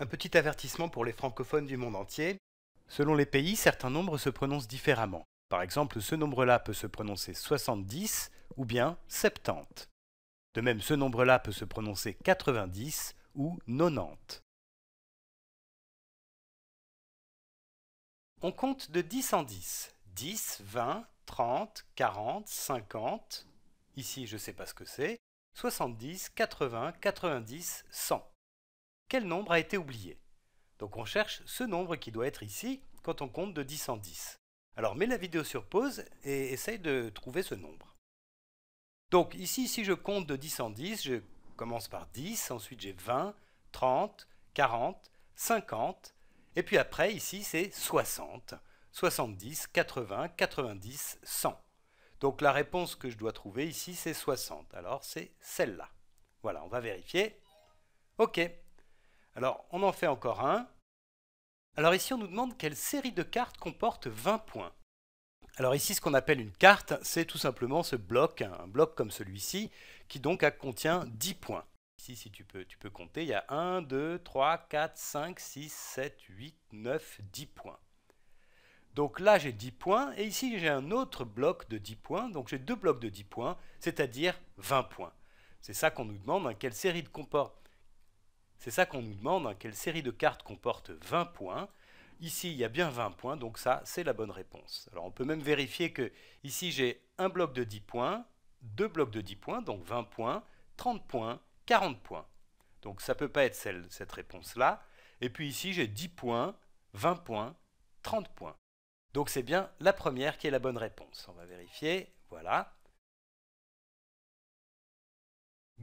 Un petit avertissement pour les francophones du monde entier. Selon les pays, certains nombres se prononcent différemment. Par exemple, ce nombre-là peut se prononcer 70 ou bien 70. De même, ce nombre-là peut se prononcer 90 ou 90. On compte de 10 en 10. 10, 20, 30, 40, 50. Ici, je ne sais pas ce que c'est. 70, 80, 90, 100 quel nombre a été oublié Donc on cherche ce nombre qui doit être ici quand on compte de 10 en 10. Alors mets la vidéo sur pause et essaye de trouver ce nombre. Donc ici, si je compte de 10 en 10, je commence par 10, ensuite j'ai 20, 30, 40, 50, et puis après ici c'est 60, 70, 80, 90, 100. Donc la réponse que je dois trouver ici c'est 60, alors c'est celle-là. Voilà, on va vérifier. OK, alors, on en fait encore un. Alors ici, on nous demande quelle série de cartes comporte 20 points. Alors ici, ce qu'on appelle une carte, c'est tout simplement ce bloc, un bloc comme celui-ci, qui donc contient 10 points. Ici, si tu peux, compter, il y a 1, 2, 3, 4, 5, 6, 7, 8, 9, 10 points. Donc là, j'ai 10 points, et ici, j'ai un autre bloc de 10 points, donc j'ai deux blocs de 10 points, c'est-à-dire 20 points. C'est ça qu'on nous demande, hein, quelle série de comporte c'est ça qu'on nous demande, hein, quelle série de cartes comporte 20 points. Ici, il y a bien 20 points, donc ça, c'est la bonne réponse. Alors, on peut même vérifier que ici, j'ai un bloc de 10 points, deux blocs de 10 points, donc 20 points, 30 points, 40 points. Donc, ça ne peut pas être cette réponse-là. Et puis ici, j'ai 10 points, 20 points, 30 points. Donc, c'est bien la première qui est la bonne réponse. On va vérifier, voilà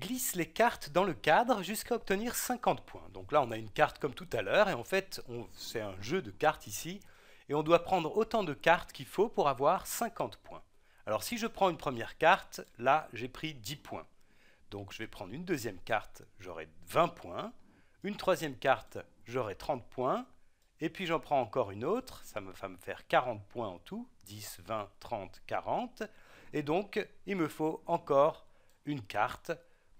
glisse les cartes dans le cadre jusqu'à obtenir 50 points. Donc là, on a une carte comme tout à l'heure, et en fait, c'est un jeu de cartes ici, et on doit prendre autant de cartes qu'il faut pour avoir 50 points. Alors si je prends une première carte, là, j'ai pris 10 points. Donc je vais prendre une deuxième carte, j'aurai 20 points. Une troisième carte, j'aurai 30 points. Et puis j'en prends encore une autre, ça me va me faire 40 points en tout, 10, 20, 30, 40. Et donc, il me faut encore une carte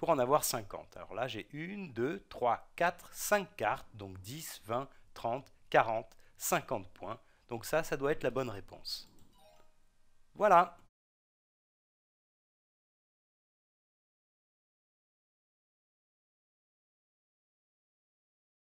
pour en avoir 50. Alors là, j'ai 1, 2, 3, 4, 5 cartes, donc 10, 20, 30, 40, 50 points. Donc ça, ça doit être la bonne réponse. Voilà